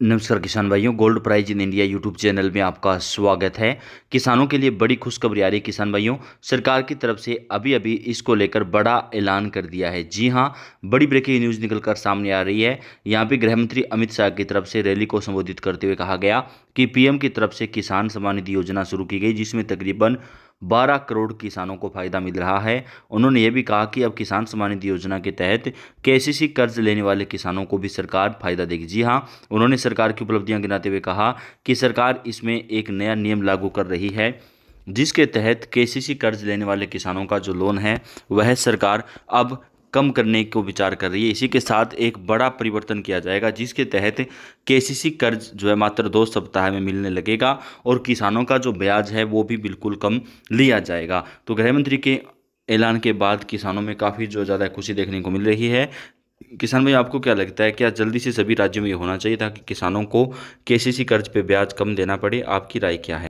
नमस्कार किसान भाइयों gold price in India YouTube channel में आपका स्वागत है किसानों के लिए बड़ी खुशखबरी आ रही है किसान भाइयों सरकार की तरफ से अभी अभी इसको लेकर बड़ा ऐलान कर दिया है जी हां बड़ी ब्रेकिंग न्यूज़ निकलकर सामने आ रही है यहां पे मंत्री अमित शाह की तरफ से रैली को संबोधित करते हुए कहा गया कि पी की तरफ से किसान सम्मान निधि योजना शुरू की गई जिसमें तकरीबन 12 करोड़ किसानों को फायदा मिल रहा है उन्होंने ये भी कहा कि अब किसान सम्मान निधि योजना के तहत केसीसी कर्ज लेने वाले किसानों को भी सरकार फायदा देगी जी हाँ उन्होंने सरकार की उपलब्धियां गिनाते हुए कहा कि सरकार इसमें एक नया नियम लागू कर रही है जिसके तहत केसीसी कर्ज लेने वाले किसानों का जो लोन है वह सरकार अब कम करने को विचार कर रही है इसी के साथ एक बड़ा परिवर्तन किया जाएगा जिसके तहत केसीसी कर्ज जो है मात्र दो सप्ताह में मिलने लगेगा और किसानों का जो ब्याज है वो भी बिल्कुल कम लिया जाएगा तो गृहमंत्री के ऐलान के बाद किसानों में काफ़ी जो ज़्यादा खुशी देखने को मिल रही है किसान भाई आपको क्या लगता है क्या जल्दी से सभी राज्यों में ये होना चाहिए ताकि किसानों को केसीसी कर्ज पे ब्याज कम देना पड़े आपकी राय क्या है